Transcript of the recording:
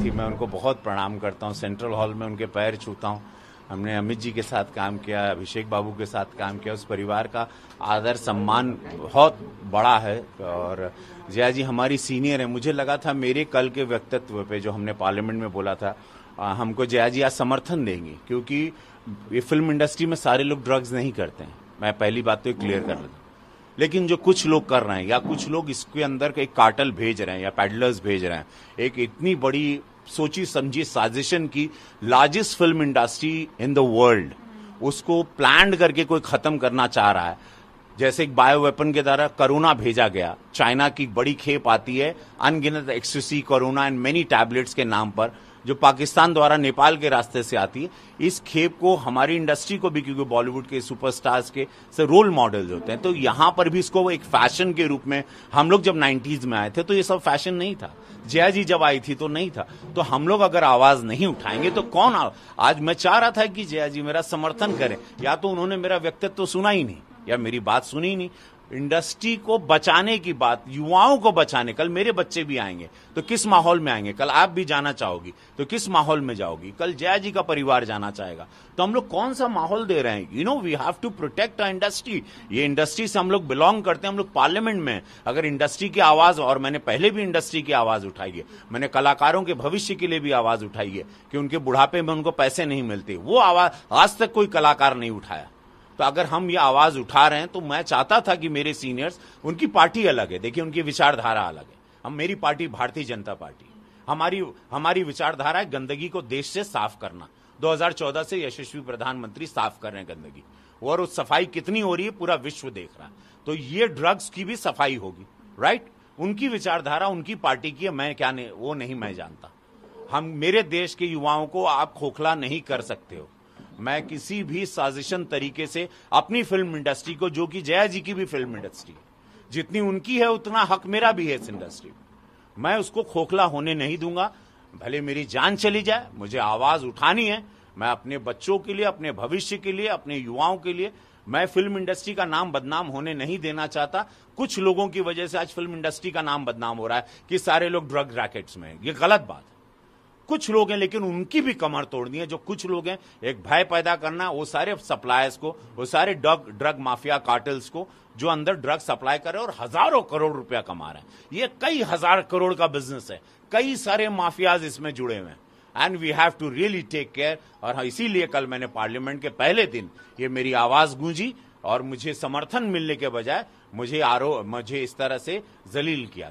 थी मैं उनको बहुत प्रणाम करता हूँ सेंट्रल हॉल में उनके पैर छूता हूँ हमने अमित जी के साथ काम किया अभिषेक बाबू के साथ काम किया उस परिवार का आदर सम्मान बहुत बड़ा है और जया जी हमारी सीनियर है मुझे लगा था मेरे कल के व्यक्तित्व पे जो हमने पार्लियामेंट में बोला था हमको जया जी आज समर्थन देंगी क्योंकि ये फिल्म इंडस्ट्री में सारे लोग ड्रग्स नहीं करते हैं मैं पहली बात तो क्लियर कर लेता लेकिन जो कुछ लोग कर रहे हैं या कुछ लोग इसके अंदर एक कार्टल भेज रहे हैं या पैडलर्स भेज रहे हैं एक इतनी बड़ी सोची समझी साजिशन की largest film industry in the world उसको प्लान करके कोई खत्म करना चाह रहा है जैसे एक बायो वेपन के द्वारा कोरोना भेजा गया चाइना की बड़ी खेप आती है अनगिनत एक्ससी कोरोना एंड मेनी टैबलेट्स के नाम पर जो पाकिस्तान द्वारा नेपाल के रास्ते से आती है इस खेप को हमारी इंडस्ट्री को भी क्योंकि बॉलीवुड के सुपरस्टार्स के से रोल मॉडल्स होते हैं तो यहाँ पर भी इसको एक फैशन के रूप में हम लोग जब नाइन्टीज में आए थे तो ये सब फैशन नहीं था जया जी जब आई थी तो नहीं था तो हम लोग अगर आवाज नहीं उठाएंगे तो कौन आ, आज मैं चाह रहा था कि जया जी मेरा समर्थन करें या तो उन्होंने मेरा व्यक्तित्व तो सुना ही नहीं या मेरी बात सुनी ही नहीं इंडस्ट्री को बचाने की बात युवाओं को बचाने कल मेरे बच्चे भी आएंगे तो किस माहौल में आएंगे कल आप भी जाना चाहोगी तो किस माहौल में जाओगी कल जया जी का परिवार जाना चाहेगा तो हम लोग कौन सा माहौल दे रहे हैं you know we have to protect a industry ये इंडस्ट्री से हम लोग बिलोंग करते हैं हम लोग पार्लियामेंट में अगर इंडस्ट्री की आवाज और मैंने पहले भी इंडस्ट्री की आवाज उठाई है मैंने कलाकारों के भविष्य के लिए भी आवाज उठाई है कि उनके बुढ़ापे में उनको पैसे नहीं मिलते वो आवाज आज तक कोई कलाकार नहीं उठाया तो अगर हम ये आवाज उठा रहे हैं तो मैं चाहता था कि मेरे सीनियर्स उनकी पार्टी अलग है देखिए उनकी विचारधारा अलग है हम मेरी पार्टी भारतीय जनता पार्टी हमारी हमारी विचारधारा है गंदगी को देश से साफ करना 2014 से यशस्वी प्रधानमंत्री साफ कर रहे हैं गंदगी और उस सफाई कितनी हो रही है पूरा विश्व देख रहा है तो ये ड्रग्स की भी सफाई होगी राइट उनकी विचारधारा उनकी पार्टी की है मैं क्या वो नहीं मैं जानता हम मेरे देश के युवाओं को आप खोखला नहीं कर सकते हो मैं किसी भी साजिशन तरीके से अपनी फिल्म इंडस्ट्री को जो कि जया जी की भी फिल्म इंडस्ट्री है जितनी उनकी है उतना हक मेरा भी है इस इंडस्ट्री में मैं उसको खोखला होने नहीं दूंगा भले मेरी जान चली जाए मुझे आवाज उठानी है मैं अपने बच्चों के लिए अपने भविष्य के लिए अपने युवाओं के लिए मैं फिल्म इंडस्ट्री का नाम बदनाम होने नहीं देना चाहता कुछ लोगों की वजह से आज फिल्म इंडस्ट्री का नाम बदनाम हो रहा है कि सारे लोग ड्रग रैकेट्स में ये गलत बात कुछ लोग हैं लेकिन उनकी भी कमर तोड़नी है जो कुछ लोग हैं एक भय पैदा करना वो सारे सप्लायर्स को वो सारे ड्रग ड्रग माफिया कार्टल्स को जो अंदर ड्रग सप्लाई कर रहे हैं और हजारों करोड़ रुपया कमा रहे हैं ये कई हजार करोड़ का बिजनेस है कई सारे माफियाज इसमें जुड़े हुए हैं and we have to really take care और हाँ, इसीलिए कल मैंने पार्लियामेंट के पहले दिन ये मेरी आवाज गूंजी और मुझे समर्थन मिलने के बजाय मुझे आरोप मुझे इस तरह से जलील किया